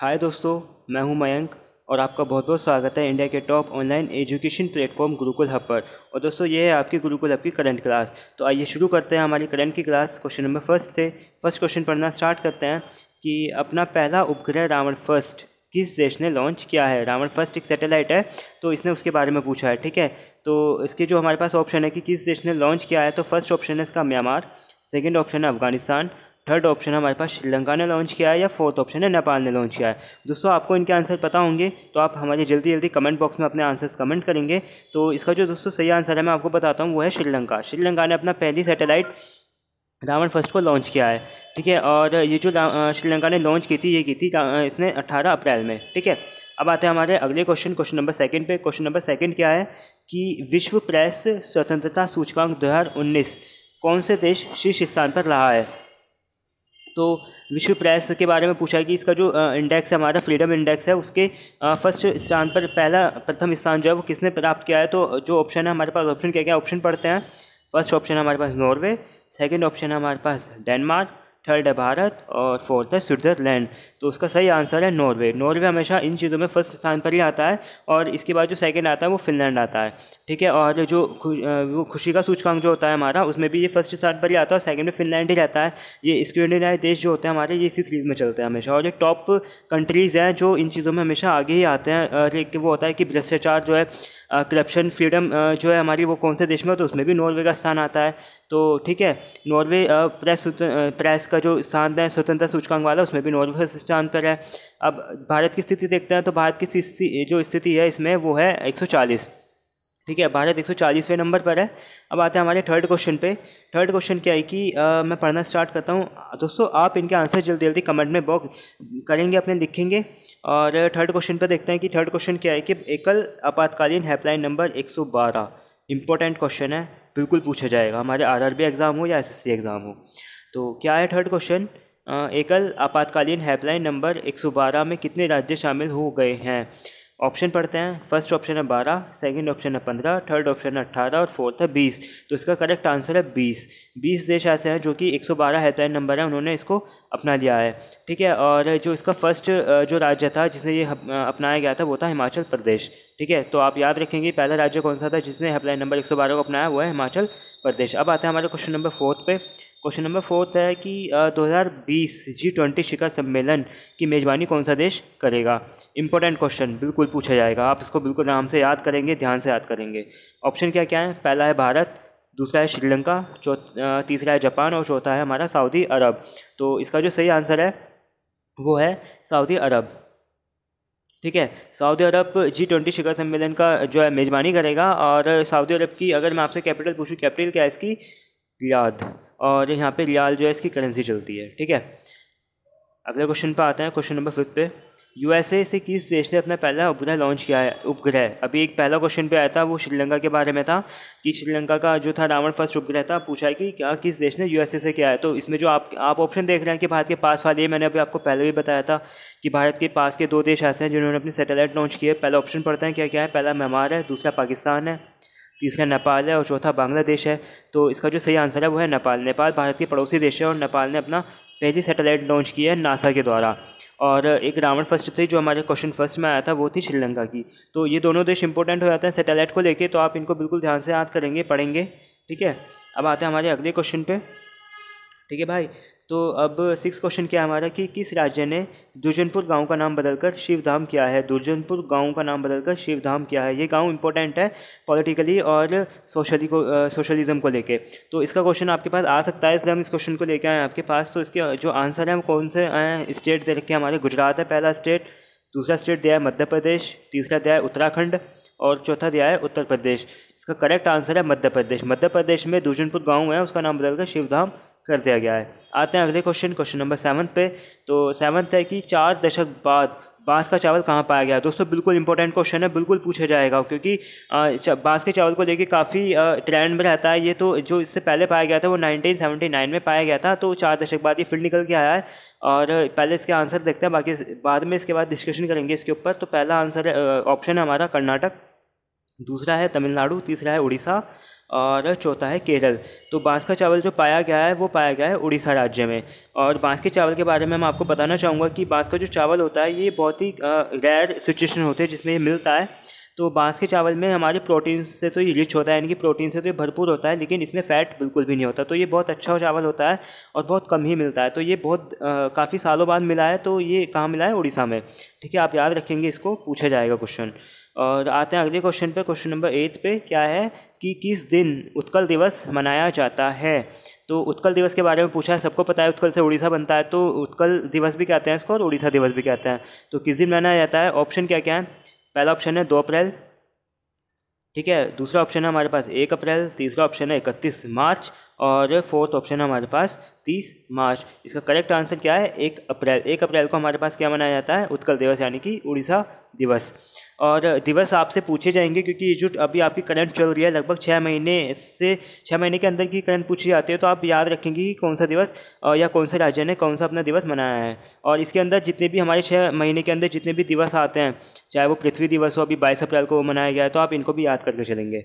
हाय दोस्तों मैं हूं मयंक और आपका बहुत बहुत स्वागत है इंडिया के top online education platform Gurukul hub पर और दोस्तों ये है आपकी गुरुकुल हब की करंट क्लास तो आइए शुरू करते हैं हमारी करंट की क्लास क्वेश्चन नंबर फर्स्ट से फर्स्ट क्वेश्चन पढ़ना स्टार्ट करते हैं कि अपना पहला उपग्रह रावण फर्स्ट किस देश ने लॉन्च किया है रावण फर्स्ट एक सैटेलाइट है तो इसने उसके बारे में पूछा है ठीक है तो इसके जो हमारे पास ऑप्शन है कि किस देश ने लॉन्च किया है तो फर्स्ट ऑप्शन है इसका म्यांमार सेकेंड ऑप्शन है अफगानिस्तान थर्ड ऑप्शन हमारे पास श्रीलंका ने लॉन्च किया है या फोर्थ ऑप्शन है नेपाल ने लॉन्च किया है दोस्तों आपको इनके आंसर पता होंगे तो आप हमारे जल्दी जल्दी कमेंट बॉक्स में अपने आंसर्स कमेंट करेंगे तो इसका जो दोस्तों सही आंसर है मैं आपको बताता हूँ वो है श्रीलंका श्रीलंका ने अपना पहली सैटेलाइट रावण फर्स्ट को लॉन्च किया है ठीक है और ये जो श्रीलंका ने लॉन्च की थी ये की थी इसने अट्ठारह अप्रैल में ठीक है अब आते हैं हमारे अगले क्वेश्चन क्वेश्चन नंबर सेकंड पे क्वेश्चन नंबर सेकंड क्या है कि विश्व प्रेस स्वतंत्रता सूचकांक 2019 कौन से देश शीर्ष स्थान पर रहा है तो विश्व प्रेस के बारे में पूछा कि इसका जो इंडेक्स है हमारा फ्रीडम इंडेक्स है उसके फर्स्ट स्थान पर पहला प्रथम स्थान जो है वो किसने प्राप्त किया है तो जो ऑप्शन है हमारे पास ऑप्शन क्या क्या ऑप्शन पढ़ते हैं फर्स्ट ऑप्शन हमारे पास नॉर्वे सेकेंड ऑप्शन है हमारे पास डेनमार्क थर्ड है भारत और फोर्थ है स्विट्ज़रलैंड तो उसका सही आंसर है नॉर्वे नॉर्वे हमेशा इन चीज़ों में फर्स्ट स्थान पर ही आता है और इसके बाद जो सेकंड आता है वो फिनलैंड आता है ठीक है और जो वो खुशी का सूचकांक जो होता है हमारा उसमें भी ये फर्स्ट स्थान पर ही आता है और सेकेंड में फिनलैंड ही रहता है ये स्क्रीन देश जो होते हैं हमारे ये इसी सीरीज़ में चलते हैं हमेशा और ये टॉप कंट्रीज़ हैं जो इन चीज़ों में हमेशा आगे ही आते हैं और एक वो होता है कि भ्रष्टाचार जो है करप्शन फ्रीडम जो है हमारी वो कौन से देश में तो उसमें भी नॉर्वे का स्थान आता है तो ठीक है नॉर्वे प्रेस प्रेस का जो स्थान है स्वतंत्रता सूचकांक वाला उसमें भी नॉर्वे फर्स्ट स्थान पर है अब भारत की स्थिति देखते हैं तो भारत की जो स्थिति है इसमें वो है एक ठीक है भारत एक सौ नंबर पर है अब आते हैं हमारे थर्ड क्वेश्चन पे थर्ड क्वेश्चन क्या है कि आ, मैं पढ़ना स्टार्ट करता हूँ दोस्तों आप इनके आंसर जल्दी जल्दी कमेंट में बॉक्स करेंगे अपने लिखेंगे और थर्ड क्वेश्चन पे देखते हैं कि थर्ड क्वेश्चन क्या है कि एकल आपातकालीन हेल्पलाइन नंबर 112 इंपॉर्टेंट क्वेश्चन है बिल्कुल पूछा जाएगा हमारे आरआरबी एग्ज़ाम हो या एसएससी एग्ज़ाम हो तो क्या है थर्ड क्वेश्चन एकल आपातकालीन हेल्पलाइन नंबर 112 में कितने राज्य शामिल हो गए हैं ऑप्शन पढ़ते हैं फर्स्ट ऑप्शन है बारह सेकंड ऑप्शन है पंद्रह थर्ड ऑप्शन है अट्ठारह और फोर्थ है बीस तो इसका करेक्ट आंसर है बीस बीस देश ऐसे हैं जो कि एक सौ बारह हेल्पलाइन नंबर है उन्होंने इसको अपना लिया है ठीक है और जो इसका फर्स्ट जो राज्य था जिसने ये अपनाया गया था वो था हिमाचल प्रदेश ठीक है तो आप याद रखेंगे पहला राज्य कौन सा था जिसने हेल्पलाइन नंबर 112 को अपनाया हुआ है हिमाचल प्रदेश अब आता है हमारे क्वेश्चन नंबर फोर्थ पे क्वेश्चन नंबर फोर्थ है कि दो जी ट्वेंटी शिखर सम्मेलन की मेज़बानी कौन सा देश करेगा इंपॉर्टेंट क्वेश्चन बिल्कुल पूछा जाएगा आप इसको बिल्कुल आराम से याद करेंगे ध्यान से याद करेंगे ऑप्शन क्या क्या है पहला है भारत दूसरा है श्रीलंका तीसरा है जापान और चौथा है हमारा सऊदी अरब तो इसका जो सही आंसर है वो है सऊदी अरब ठीक है सऊदी अरब जी ट्वेंटी शिखर सम्मेलन का जो है मेज़बानी करेगा और सऊदी अरब की अगर मैं आपसे कैपिटल पूछूँ कैपिटल क्या है इसकी रियाद और यहाँ पे रियाल जो है इसकी करेंसी चलती है ठीक है अगले क्वेश्चन पे आते हैं क्वेश्चन नंबर फिफ्थ पे यूएसए से किस देश ने अपना पहला उपग्रह लॉन्च किया है उपग्रह अभी एक पहला क्वेश्चन पे आया था वो श्रीलंका के बारे में था कि श्रीलंका का जो था रावण फर्स्ट उपग्रह था पूछा है कि क्या किस देश ने यूएसए से किया है तो इसमें जो आप आप ऑप्शन देख रहे हैं कि भारत के पास वाले ये मैंने अभी आपको पहले भी बताया था कि भारत के पास के दो देश ऐसे हैं जिन्होंने अपने सेटेलाइट लॉन्च किए पहला ऑप्शन पढ़ते है क्या क्या है पहला म्यांमार है दूसरा पाकिस्तान है तीसरा नेपाल है और चौथा बांग्लादेश है तो इसका जो सही आंसर है वो है नेपाल नेपाल भारत के पड़ोसी देश है और नेपाल ने अपना पहली सैटेलाइट लॉन्च किया है नासा के द्वारा और एक रावण फर्स्ट थी जो हमारे क्वेश्चन फर्स्ट में आया था वो थी श्रीलंका की तो ये दोनों देश इंपॉर्टेंट हो जाते हैं सैटेलाइट को लेकर तो आप इनको बिल्कुल ध्यान से याद करेंगे पढ़ेंगे ठीक है अब आते हैं हमारे अगले क्वेश्चन पर ठीक है भाई तो अब सिक्स क्वेश्चन क्या हमारा कि किस राज्य ने दुर्जनपुर गांव का नाम बदलकर शिवधाम किया है दुर्जनपुर गांव का नाम बदलकर शिवधाम किया है ये गांव इंपॉर्टेंट है पॉलिटिकली और सोशली को सोशलिज्म को लेके तो इसका क्वेश्चन आपके पास आ सकता है इसलिए हम इस क्वेश्चन को लेके आए आपके पास तो इसके जो आंसर हैं कौन से हैं स्टेट दे रखे हमारे गुजरात है पहला स्टेट दूसरा स्टेट दिया है मध्य प्रदेश तीसरा दिया है उत्तराखंड और चौथा दिया है उत्तर प्रदेश इसका करेक्ट आंसर है मध्य प्रदेश मध्य प्रदेश में दुर्जनपुर गाँव है उसका नाम बदलकर शिवधाम कर दिया गया है आते हैं अगले क्वेश्चन क्वेश्चन नंबर सेवन पे तो सेवन्थ है कि चार दशक बाद बांस का चावल कहाँ पाया गया दोस्तों बिल्कुल इंपॉर्टेंट क्वेश्चन है बिल्कुल पूछा जाएगा क्योंकि बांस के चावल को लेके काफ़ी ट्रेंड में रहता है ये तो जो इससे पहले पाया गया था वो 1979 में पाया गया था तो चार दशक बाद ये फिर निकल के आया है और पहले इसके आंसर देखते हैं बाकी बाद में इसके बाद डिस्कशन करेंगे इसके ऊपर तो पहला आंसर ऑप्शन है हमारा कर्नाटक दूसरा है तमिलनाडु तीसरा है उड़ीसा और चौथा है केरल तो बांस का चावल जो पाया गया है वो पाया गया है उड़ीसा राज्य में और बांस के चावल के बारे में मैं आपको बताना चाहूँगा कि बांस का जो चावल होता है ये बहुत ही रेयर सिचुएशन होते हैं जिसमें ये मिलता है तो बांस के चावल में हमारे प्रोटीन से तो ये रिच होता है यानी कि प्रोटीन से तो ये भरपूर होता है लेकिन इसमें फ़ैट बिल्कुल भी नहीं होता तो ये बहुत अच्छा चावल होता है और बहुत कम ही मिलता है तो ये बहुत काफ़ी सालों बाद मिला है तो ये कहाँ मिला है उड़ीसा में ठीक है आप याद रखेंगे इसको पूछा जाएगा क्वेश्चन और आते हैं अगले क्वेश्चन पे क्वेश्चन नंबर एट पे क्या है कि किस दिन उत्कल दिवस मनाया जाता है तो उत्कल दिवस के बारे में पूछा है सबको पता है उत्कल से उड़ीसा बनता है तो उत्कल दिवस भी कहते हैं इसको और उड़ीसा दिवस भी कहते हैं तो किस दिन मनाया जाता है ऑप्शन क्या क्या है पहला ऑप्शन है दो अप्रैल ठीक है दूसरा ऑप्शन है हमारे पास एक अप्रैल तीसरा ऑप्शन है इकतीस मार्च और फोर्थ ऑप्शन है हमारे पास तीस मार्च इसका करेक्ट आंसर क्या है एक अप्रैल एक अप्रैल को हमारे पास क्या मनाया जाता है उत्कल दिवस यानी कि उड़ीसा दिवस और दिवस आपसे पूछे जाएंगे क्योंकि ये जो अभी आपकी करंट चल रही है लगभग छः महीने से छः महीने के अंदर की करंट पूछी जाती है तो आप याद रखेंगे कि कौन सा दिवस या कौन सा राज्य ने कौन सा अपना दिवस मनाया है और इसके अंदर जितने भी हमारे छः महीने के अंदर जितने भी दिवस आते हैं चाहे वो पृथ्वी दिवस हो अभी बाईस अप्रैल को मनाया गया है तो आप इनको भी याद करके चलेंगे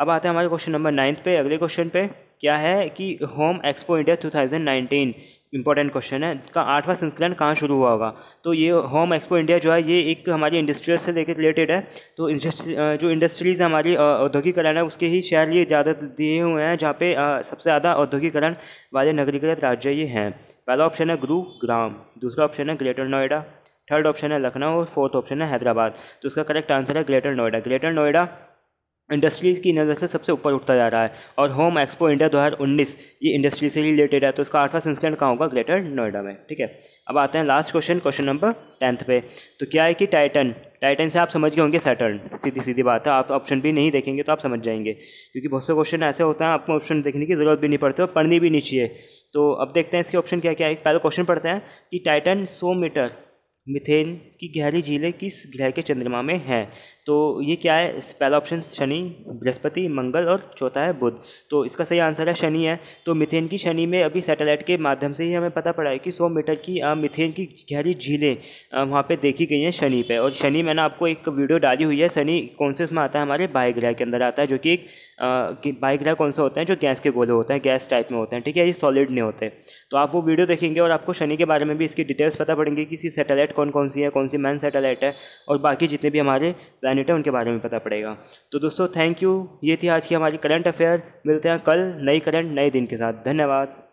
अब आते हैं हमारे क्वेश्चन नंबर नाइन्थ पे अगले क्वेश्चन पे क्या है कि home expo India 2019 important question है का आठवां संस्करण कहाँ शुरू हुआ होगा तो ये होम एक्सपो इंडिया जो है ये एक हमारी इंडस्ट्रियल से लेकर रिलेटेड है तो जो इंडस्ट्रीज़ है हमारी औद्योगिकरण है उसके ही शहर ये ज़्यादा दिए हुए हैं जहाँ पे सबसे ज़्यादा औद्योगिकरण वाले नगरीकृत राज्य ये हैं पहला ऑप्शन है गुरुग्राम दूसरा ऑप्शन है ग्रेटर नोएडा थर्ड ऑप्शन है लखनऊ और फोर्थ ऑप्शन है हैदराबाद तो इसका करेक्ट आंसर है greater Noida greater Noida industries की नज़र से सबसे ऊपर उठता जा रहा है और होम एक्सपो इंडिया 2019 ये इंडस्ट्री से रिलेटेड है तो इसका आठवां संस्करण कहाँ होगा ग्रेटर नोएडा में ठीक है अब आते हैं last question question number tenth पे तो क्या है कि टाइटन टाइटन से आप समझ गए होंगे सैटर्न सीधी सीधी बात है आप ऑप्शन भी नहीं देखेंगे तो आप समझ जाएंगे क्योंकि बहुत से क्वेश्चन ऐसे होते हैं आपको ऑप्शन देखने की ज़रूरत भी नहीं पड़ती और पढ़नी भी नहीं चाहिए तो अब देखते हैं इसके ऑप्शन क्या क्या है पहला क्वेश्चन पढ़ते हैं कि टाइटन सौ मीटर मिथेन की गहरी झीलें किस ग्रह के चंद्रमा में हैं तो ये क्या है पहला ऑप्शन शनि बृहस्पति मंगल और चौथा है बुध तो इसका सही आंसर है शनि है तो मिथेन की शनि में अभी सैटेलाइट के माध्यम से ही हमें पता पड़ा है कि सौ मीटर की मिथेन की गहरी झीलें वहाँ पे देखी गई हैं शनि पे और शनि मैंने आपको एक वीडियो डाली हुई है शनि कौन से उसमें आता है हमारे बायग्रह के अंदर आता है जो कि एक बायग्रह कौन सा होता है जो गैस के गोले होते हैं गैस टाइप में होते हैं ठीक है ये सॉलिड नहीं होते तो आप वो वीडियो देखेंगे और आपको शनि के बारे में भी इसकी डिटेल्स पता पड़ेंगे कि इसकी सैटेलाइट कौन कौन सी है कौन सी मैन सैटेलाइट है और बाकी जितने भी हमारे प्लान कैंडिडेट है उनके बारे में पता पड़ेगा तो दोस्तों थैंक यू ये थी आज की हमारी करंट अफेयर मिलते हैं कल नई करंट नए दिन के साथ धन्यवाद